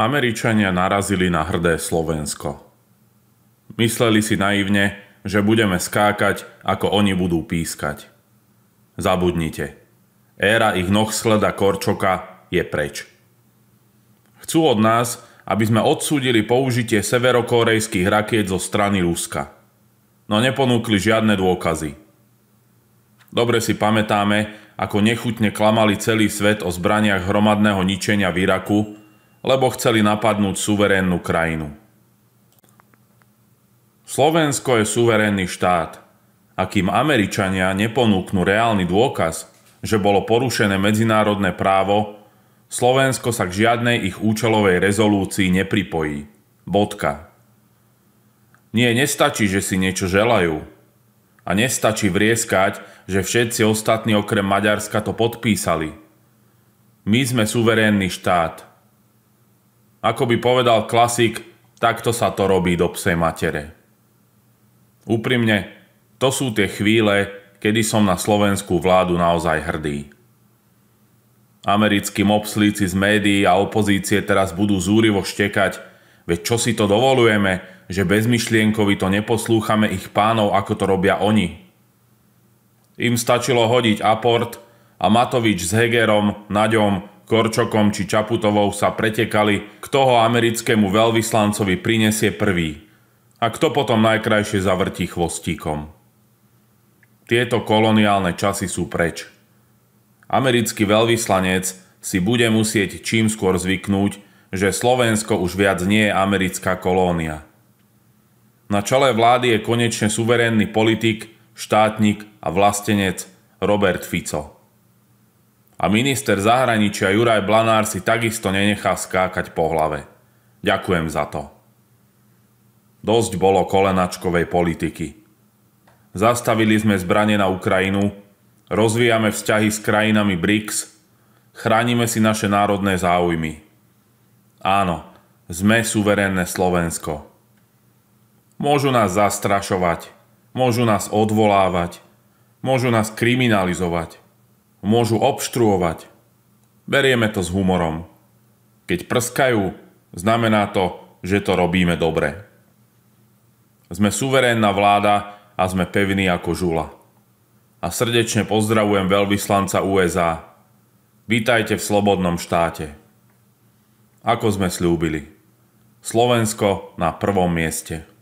Američania narazili na hrdé Slovensko. Mysleli si naivne, že budeme skákať, ako oni budú pískať. Zabudnite. Éra ich noh sleda Korčoka je preč. Chcú od nás, aby sme odsúdili použitie severokorejských rakiet zo strany Ruska. No neponúkli žiadne dôkazy. Dobre si pamätáme, ako nechutne klamali celý svet o zbraniach hromadného ničenia v Iraku lebo chceli napadnúť suverénnu krajinu. Slovensko je suverénny štát a kým Američania neponúknú reálny dôkaz, že bolo porušené medzinárodné právo, Slovensko sa k žiadnej ich účelovej rezolúcii nepripojí. Bodka. Nie, nestačí, že si niečo želajú. A nestačí vrieskať, že všetci ostatní okrem Maďarska to podpísali. My sme suverénny štát – ako by povedal klasik, takto sa to robí do psej matere. Úprimne, to sú tie chvíle, kedy som na slovenskú vládu naozaj hrdý. Americkí mobslíci z médií a opozície teraz budú zúrivo štekať, veď čo si to dovolujeme, že bezmyšlienkovi to neposlúchame ich pánov, ako to robia oni. Im stačilo hodiť aport a Matovič s Hegerom, Naďom Korčokom či Čaputovou sa pretekali, kto ho americkému veľvyslancovi prinesie prvý a kto potom najkrajšie zavrtí chvostíkom. Tieto koloniálne časy sú preč. Americký veľvyslanec si bude musieť čím skôr zvyknúť, že Slovensko už viac nie je americká kolónia. Na čele vlády je konečne suverénny politik, štátnik a vlastenec Robert Fico a minister zahraničia Juraj Blanár si takisto nenechá skákať po hlave. Ďakujem za to. Dosť bolo kolenačkovej politiky. Zastavili sme zbranie na Ukrajinu, rozvíjame vzťahy s krajinami BRICS, chránime si naše národné záujmy. Áno, sme suverénne Slovensko. Môžu nás zastrašovať, môžu nás odvolávať, môžu nás kriminalizovať – môžu obštruovať. Berieme to s humorom. Keď prskajú, znamená to, že to robíme dobre. Sme suverénna vláda a sme pevní ako žula. A srdečne pozdravujem veľvyslanca USA. Vítajte v slobodnom štáte. Ako sme slúbili. Slovensko na prvom mieste.